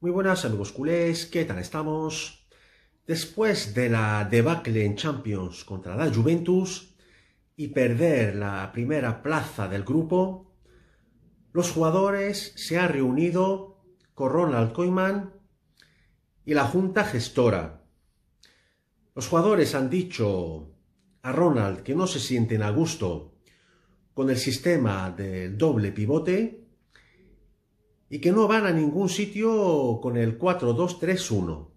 Muy buenas amigos culés, ¿qué tal estamos? Después de la debacle en Champions contra la Juventus y perder la primera plaza del grupo, los jugadores se han reunido con Ronald Koeman y la junta gestora. Los jugadores han dicho a Ronald que no se sienten a gusto con el sistema del doble pivote y que no van a ningún sitio con el 4-2-3-1.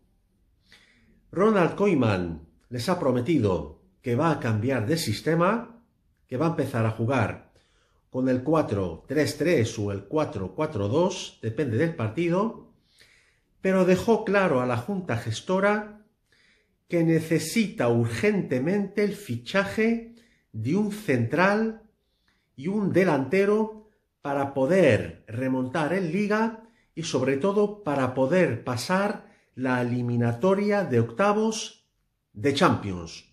Ronald Koeman les ha prometido que va a cambiar de sistema, que va a empezar a jugar con el 4-3-3 o el 4-4-2, depende del partido, pero dejó claro a la Junta Gestora que necesita urgentemente el fichaje de un central y un delantero para poder remontar en liga y sobre todo para poder pasar la eliminatoria de octavos de Champions.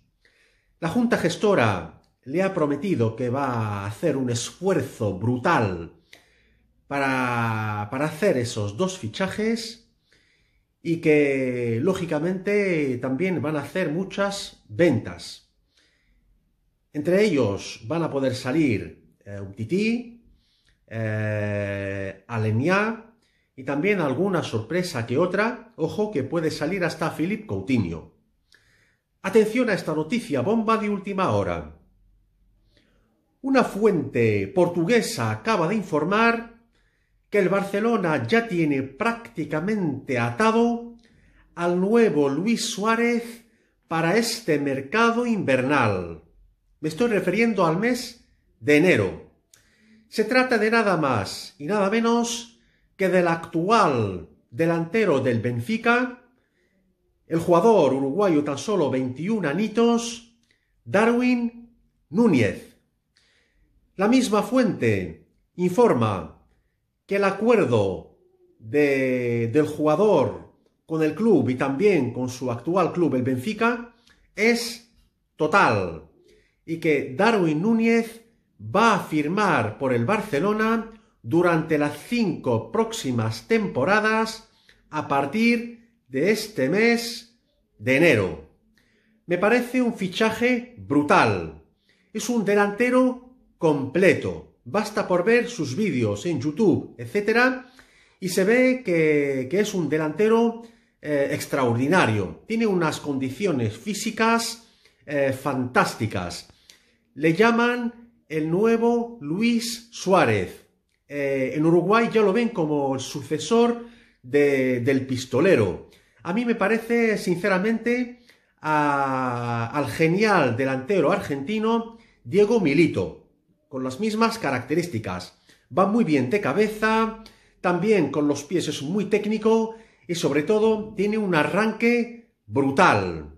La Junta Gestora le ha prometido que va a hacer un esfuerzo brutal para, para hacer esos dos fichajes y que lógicamente también van a hacer muchas ventas. Entre ellos van a poder salir eh, eh, Alenia y también alguna sorpresa que otra, ojo que puede salir hasta Philip Coutinho. Atención a esta noticia bomba de última hora. Una fuente portuguesa acaba de informar que el Barcelona ya tiene prácticamente atado al nuevo Luis Suárez para este mercado invernal. Me estoy refiriendo al mes de enero. Se trata de nada más y nada menos que del actual delantero del Benfica, el jugador uruguayo tan solo 21 anitos, Darwin Núñez. La misma fuente informa que el acuerdo del jugador con el club y también con su actual club, el Benfica, es total y que Darwin Núñez va a firmar por el Barcelona durante las cinco próximas temporadas a partir de este mes de enero. Me parece un fichaje brutal. Es un delantero completo. Basta por ver sus vídeos en YouTube, etc. Y se ve que, es un delantero eh, extraordinario. Tiene unas condiciones físicas eh, fantásticas. Le llaman el nuevo Luis Suárez. Eh, en Uruguay ya lo ven como el sucesor del pistolero. A mí me parece, sinceramente, al genial delantero argentino Diego Milito, con las mismas características. Va muy bien de cabeza, también con los pies es muy técnico y sobre todo tiene un arranque brutal.